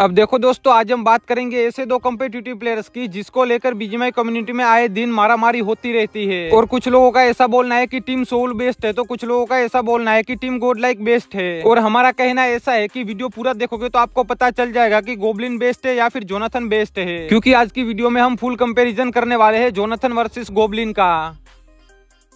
अब देखो दोस्तों आज हम बात करेंगे ऐसे दो कम्पिटेटिव प्लेयर्स की जिसको लेकर बीजीएमआई कम्युनिटी में आए दिन मारामारी होती रहती है और कुछ लोगों का ऐसा बोलना है कि टीम सोल बेस्ट है तो कुछ लोगों का ऐसा बोलना है कि टीम गोड लाइक बेस्ट है और हमारा कहना ऐसा है कि वीडियो पूरा देखोगे तो आपको पता चल जाएगा की गोबलिन बेस्ट है या फिर जोनाथन बेस्ट है क्यूँकी आज की वीडियो में हम फुल कम्पेरिजन करने वाले है जोनाथन वर्सेस गोबलिन का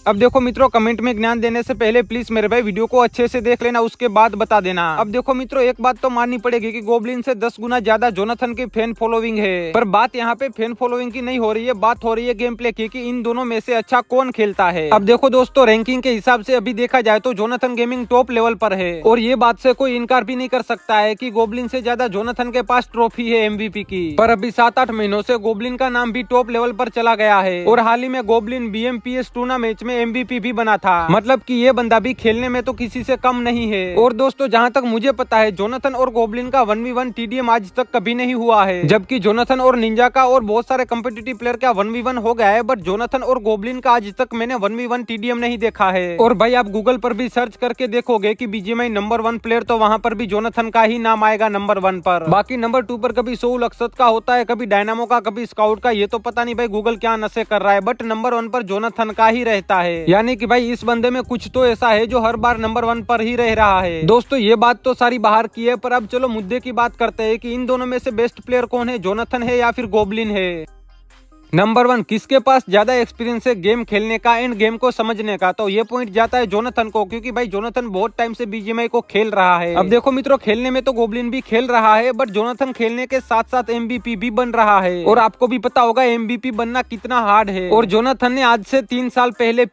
अब देखो मित्रों कमेंट में ज्ञान देने से पहले प्लीज मेरे भाई वीडियो को अच्छे से देख लेना उसके बाद बता देना अब देखो मित्रों एक बात तो माननी पड़ेगी कि गोबलिन से दस गुना ज्यादा जोनाथन की फैन फॉलोइंग है पर बात यहाँ पे फैन फॉलोइंग की नहीं हो रही है बात हो रही है गेम प्ले की कि इन दोनों में से अच्छा कौन खेलता है अब देखो दोस्तों रैंकिंग के हिसाब से अभी देखा जाए तो जोनाथन गेमिंग टॉप लेवल पर है और ये बात से कोई इनकार भी नहीं कर सकता है की गोबलिन से ज्यादा जोनाथन के पास ट्रॉफी है एमवीपी की पर अभी सात आठ महीनों से गोबलिन का नाम भी टॉप लेवल पर चला गया है और हाल ही में गोबलिन बी टूर्ना टूर्नामेंट में एमबीपी भी बना था मतलब कि ये बंदा भी खेलने में तो किसी से कम नहीं है और दोस्तों जहाँ तक मुझे पता है जोनाथन और गोबलिन का वन वी वन आज तक कभी नहीं हुआ है जबकि जोनाथन और निंजा का और बहुत सारे कम्पिटेटिव प्लेयर का वन वी वन हो गया है बट जोनाथन और गोबलिन का आज तक मैंने वन वी वन टीडीएम नहीं देखा है और भाई आप गूगल पर भी सर्च करके देखोगे की बीजीएमआई नंबर वन प्लेयर तो वहाँ पर भी जोनाथन का ही नाम आएगा नंबर वन पर बाकी नंबर टू पर कभी सोल अक्सत का होता है कभी डायनामो का कभी स्काउट का ये तो पता नहीं भाई गूगल क्या नशे कर रहा है बट नंबर वन पर जोनाथन का ही रहता है है यानी कि भाई इस बंदे में कुछ तो ऐसा है जो हर बार नंबर वन पर ही रह रहा है दोस्तों ये बात तो सारी बाहर की है पर अब चलो मुद्दे की बात करते हैं कि इन दोनों में से बेस्ट प्लेयर कौन है जोनाथन है या फिर गोबलिन है नंबर वन किसके पास ज्यादा एक्सपीरियंस है गेम खेलने का एंड गेम को समझने का तो ये पॉइंट जाता है जोनाथन को क्योंकि भाई जोनाथन बहुत टाइम से बीजेमआई को खेल रहा है अब देखो मित्रों खेलने में तो गोब्लिन भी खेल रहा है बट जोनाथन खेलने के साथ साथ एमबीपी भी बन रहा है और आपको भी पता होगा एमबीपी बनना कितना हार्ड है और जोनाथन ने आज से तीन साल पहले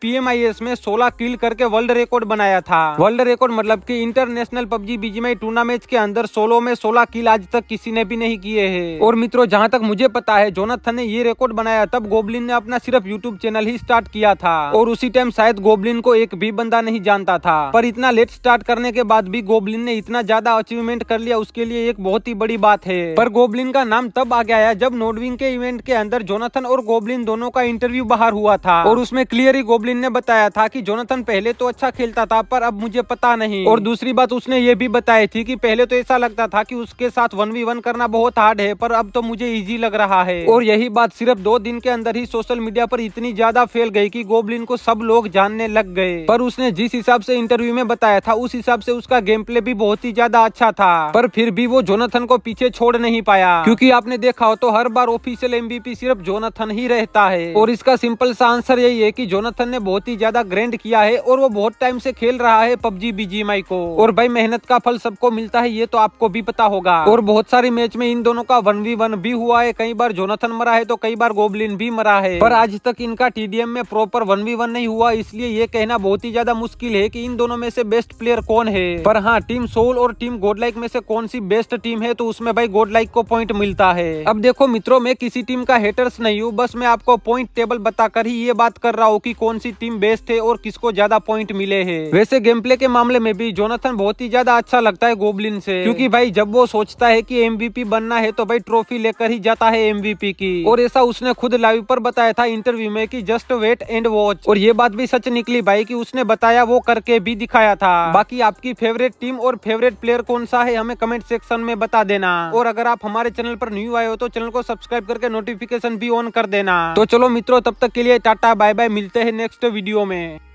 एस में सोलह किल करके वर्ल्ड रिकॉर्ड बनाया था वर्ल्ड रिकॉर्ड मतलब की इंटरनेशनल पबजी बीजेमआई टूर्नामेंट के अंदर सोलह में सोलह किल आज तक किसी ने भी नहीं किए है और मित्रों जहाँ तक मुझे पता है जोनाथन ने ये रिकॉर्ड बनाया तब गोबलिन ने अपना सिर्फ यूट्यूब चैनल ही स्टार्ट किया था और उसी टाइम शायद गोबलिन को एक भी बंदा नहीं जानता था पर इतना लेट स्टार्ट करने के बाद भी गोबलिन ने इतना ज्यादा अचीवमेंट कर लिया उसके लिए एक बहुत ही बड़ी बात है पर गोबलिन का नाम तब आगे आया जब नोडविंग के इवेंट के अंदर जोनाथन और गोबलिन दोनों का इंटरव्यू बाहर हुआ था और उसमें क्लियर ही गोबलिन ने बताया था की जोनाथन पहले तो अच्छा खेलता था पर अब मुझे पता नहीं और दूसरी बात उसने ये भी बताई थी की पहले तो ऐसा लगता था की उसके साथ वन वन करना बहुत हार्ड है पर अब तो मुझे इजी लग रहा है और यही बात सिर्फ दो दिन के अंदर ही सोशल मीडिया पर इतनी ज्यादा फैल गई कि गोबलिन को सब लोग जानने लग गए पर उसने जिस हिसाब से इंटरव्यू में बताया था उस हिसाब से उसका गेम प्ले भी बहुत ही ज्यादा अच्छा था पर फिर भी वो जोनाथन को पीछे छोड़ नहीं पाया क्यूँकी आपने देखा हो तो हर बार ऑफिशियल एम सिर्फ जोनाथन ही रहता है और इसका सिंपल सा आंसर यही है की जोनाथन ने बहुत ही ज्यादा ग्रैंड किया है और वो बहुत टाइम ऐसी खेल रहा है पबजी बीजी को और भाई मेहनत का फल सबको मिलता है ये तो आपको भी पता होगा और बहुत सारे मैच में इन दोनों का वन वी वन भी हुआ है कई बार जोनाथन मरा है तो कई बार गोबलिन भी मरा है पर आज तक इनका टीडीएम में प्रॉपर वन वी वन नहीं हुआ इसलिए ये कहना बहुत ही ज्यादा मुश्किल है की इन दोनों में से बेस्ट प्लेयर कौन है पर हाँ टीम सोल और टीम गोडलाइक में से कौन सी बेस्ट टीम है तो उसमें भाई गोडलाइक को पॉइंट मिलता है अब देखो मित्रों में किसी टीम का हेटर्स नहीं हूँ बस मैं आपको पॉइंट टेबल बताकर ही ये बात कर रहा हूँ की कौन सी टीम बेस्ट है और किसको ज्यादा पॉइंट मिले है वैसे गेम प्ले के मामले में भी जोनाथन बहुत ही ज्यादा अच्छा लगता है गोबलिन से क्यूँकी भाई जब वो सोचता है की एमवीपी बनना है तो भाई ट्रॉफी लेकर ही जाता है एमवीपी की और ऐसा उसने खुद लाइव पर बताया था इंटरव्यू में कि जस्ट वेट एंड वॉच और ये बात भी सच निकली भाई की उसने बताया वो करके भी दिखाया था बाकी आपकी फेवरेट टीम और फेवरेट प्लेयर कौन सा है हमें कमेंट सेक्शन में बता देना और अगर आप हमारे चैनल पर न्यू आए हो तो चैनल को सब्सक्राइब करके नोटिफिकेशन भी ऑन कर देना तो चलो मित्रों तब तक के लिए टाटा बाय बाय मिलते हैं नेक्स्ट वीडियो में